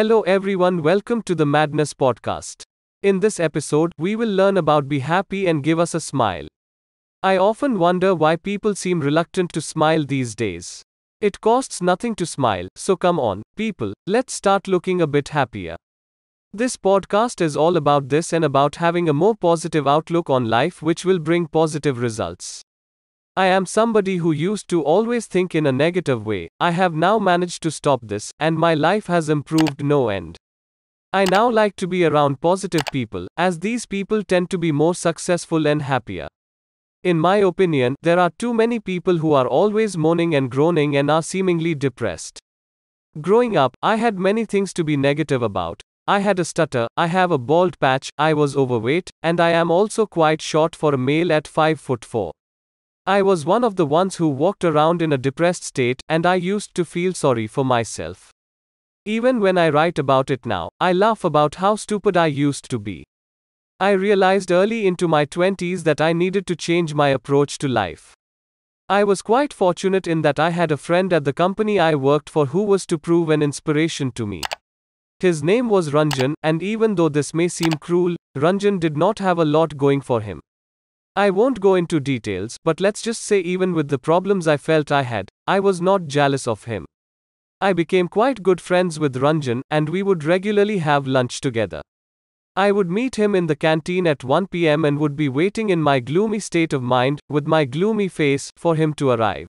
Hello everyone, welcome to the Madness Podcast. In this episode, we will learn about Be Happy and Give Us a Smile. I often wonder why people seem reluctant to smile these days. It costs nothing to smile, so come on, people, let's start looking a bit happier. This podcast is all about this and about having a more positive outlook on life, which will bring positive results. I am somebody who used to always think in a negative way. I have now managed to stop this, and my life has improved no end. I now like to be around positive people, as these people tend to be more successful and happier. In my opinion, there are too many people who are always moaning and groaning and are seemingly depressed. Growing up, I had many things to be negative about. I had a stutter, I have a bald patch, I was overweight, and I am also quite short for a male at 5 foot 4. I was one of the ones who walked around in a depressed state, and I used to feel sorry for myself. Even when I write about it now, I laugh about how stupid I used to be. I realized early into my 20s that I needed to change my approach to life. I was quite fortunate in that I had a friend at the company I worked for who was to prove an inspiration to me. His name was Ranjan, and even though this may seem cruel, Ranjan did not have a lot going for him. I won't go into details, but let's just say, even with the problems I felt I had, I was not jealous of him. I became quite good friends with Ranjan, and we would regularly have lunch together. I would meet him in the canteen at 1 pm and would be waiting in my gloomy state of mind, with my gloomy face, for him to arrive.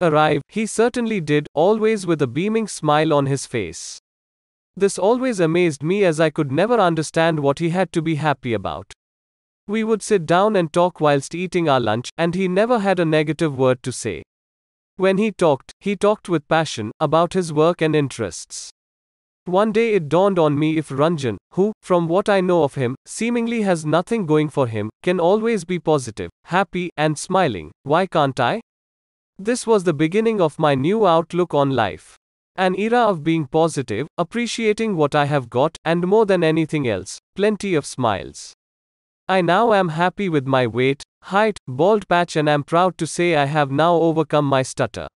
Arrive, he certainly did, always with a beaming smile on his face. This always amazed me as I could never understand what he had to be happy about. We would sit down and talk whilst eating our lunch, and he never had a negative word to say. When he talked, he talked with passion about his work and interests. One day it dawned on me if Ranjan, who, from what I know of him, seemingly has nothing going for him, can always be positive, happy, and smiling, why can't I? This was the beginning of my new outlook on life. An era of being positive, appreciating what I have got, and more than anything else, plenty of smiles. I now am happy with my weight, height, bald patch, and am proud to say I have now overcome my stutter.